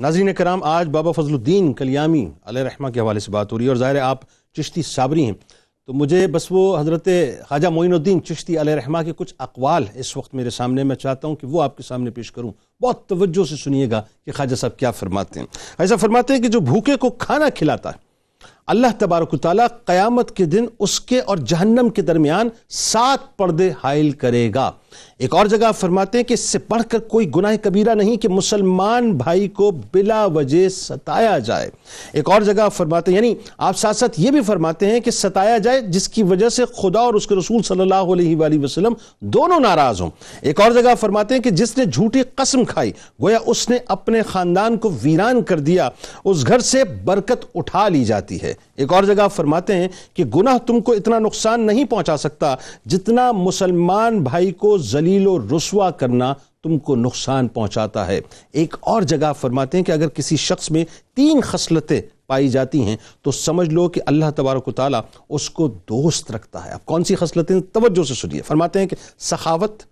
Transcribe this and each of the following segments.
नाजीन कराम आज बाबा फजलुद्दीन कलियामी अल रहमा के हवाले से बात हो रही है और ज़ाहिर आप चिश्ती साबरी हैं तो मुझे बस वो हज़रत ख्वाजा मोइनुद्दीन चिश्ती रहमा के कुछ अकवाल इस वक्त मेरे सामने मैं चाहता हूँ कि वो आपके सामने पेश करूँ बहुत तोज्जो से सुनिएगा कि ख्वाजा साहब क्या फरमाते हैं ऐसा फरमाते हैं कि जो भूखे को खाना खिलाता है अल्लाह तबारक ताली क़यामत के दिन उसके और जहन्नम के दरमियान सात पर्दे हायल करेगा एक और जगह फरमाते हैं कि इससे पढ़कर कोई गुनाह कबीरा नहीं कि मुसलमान भाई को बिला वजह सताया जाए एक और जगह फरमाते हैं यानी आप साथ साथ ये भी फरमाते हैं कि सताया जाए जिसकी वजह से खुदा और उसके रसूल सल्लल्लाहु अलैहि वसल्लम दोनों नाराज हों एक और जगह फरमाते हैं कि जिसने झूठी कसम खाई गोया उसने अपने खानदान को वीरान कर दिया उस घर से बरकत उठा ली जाती है एक और जगह फरमाते हैं कि गुनाह तुमको इतना नुकसान नहीं पहुंचा सकता जितना मुसलमान भाई को जलील और रसुआ करना तुमको नुकसान पहुंचाता है एक और जगह फरमाते हैं कि अगर किसी शख्स में तीन खसलतें पाई जाती हैं तो समझ लो कि अल्लाह तबारक ताली उसको दोस्त रखता है अब कौन सी खसलतें तवज्जो से सुनिए फरमाते हैं कि सखावत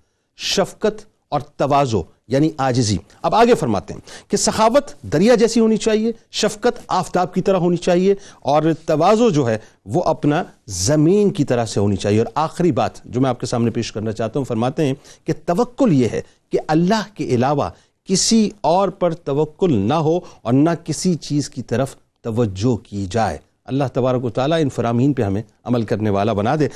शफकत और तोजो यानी आजिजी अब आगे फरमाते हैं कि सखावत दरिया जैसी होनी चाहिए शफकत आफ्ताब की तरह होनी चाहिए और तोज़ो जो है वो अपना ज़मीन की तरह से होनी चाहिए और आखिरी बात जो मैं आपके सामने पेश करना चाहता हूँ फरमाते हैं कि तवक्ल ये है कि अल्लाह के अलावा किसी और पर तवक्ल ना हो और ना किसी चीज़ की तरफ तवज्जो की जाए अल्लाह तबारक ताली इन फरामीन पर हमें अमल करने वाला बना दे